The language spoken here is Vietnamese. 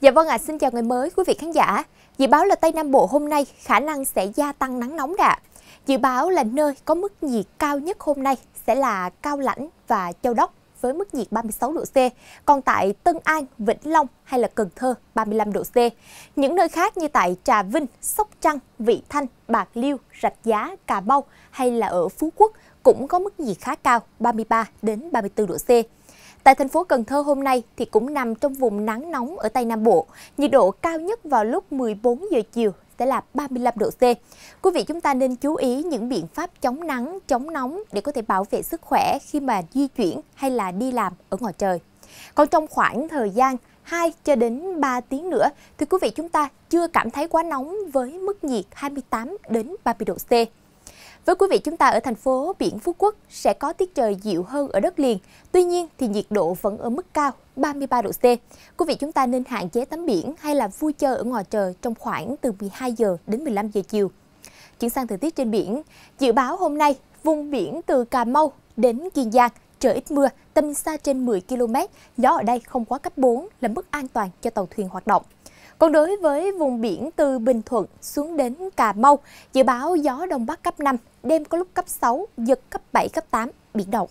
Dạ vâng ạ, à, xin chào ngày mới quý vị khán giả. Dự báo là Tây Nam Bộ hôm nay khả năng sẽ gia tăng nắng nóng đã. Dự báo là nơi có mức nhiệt cao nhất hôm nay sẽ là Cao Lãnh và Châu Đốc với mức nhiệt 36 độ C, còn tại Tân An, Vĩnh Long hay là Cần Thơ 35 độ C. Những nơi khác như tại Trà Vinh, Sóc Trăng, Vị Thanh, Bạc Liêu, Rạch Giá, Cà Mau hay là ở Phú Quốc cũng có mức nhiệt khá cao 33 đến 34 độ C. Tại thành phố Cần Thơ hôm nay thì cũng nằm trong vùng nắng nóng ở Tây Nam Bộ. Nhiệt độ cao nhất vào lúc 14 giờ chiều sẽ là 35 độ C. Quý vị chúng ta nên chú ý những biện pháp chống nắng, chống nóng để có thể bảo vệ sức khỏe khi mà di chuyển hay là đi làm ở ngoài trời. Còn trong khoảng thời gian 2 cho đến 3 tiếng nữa thì quý vị chúng ta chưa cảm thấy quá nóng với mức nhiệt 28 đến 30 độ C. Với quý vị chúng ta ở thành phố biển Phú Quốc sẽ có tiết trời dịu hơn ở đất liền, tuy nhiên thì nhiệt độ vẫn ở mức cao 33 độ C. Quý vị chúng ta nên hạn chế tắm biển hay là vui chơi ở ngoài trời trong khoảng từ 12 giờ đến 15 giờ chiều. Chuyển sang thời tiết trên biển, dự báo hôm nay vùng biển từ Cà Mau đến Kiên Giang trời ít mưa, tầm xa trên 10 km, gió ở đây không quá cấp 4 là mức an toàn cho tàu thuyền hoạt động. Còn đối với vùng biển từ Bình Thuận xuống đến Cà Mau, dự báo gió đông bắc cấp 5, đêm có lúc cấp 6, giật cấp 7, cấp 8, biển động.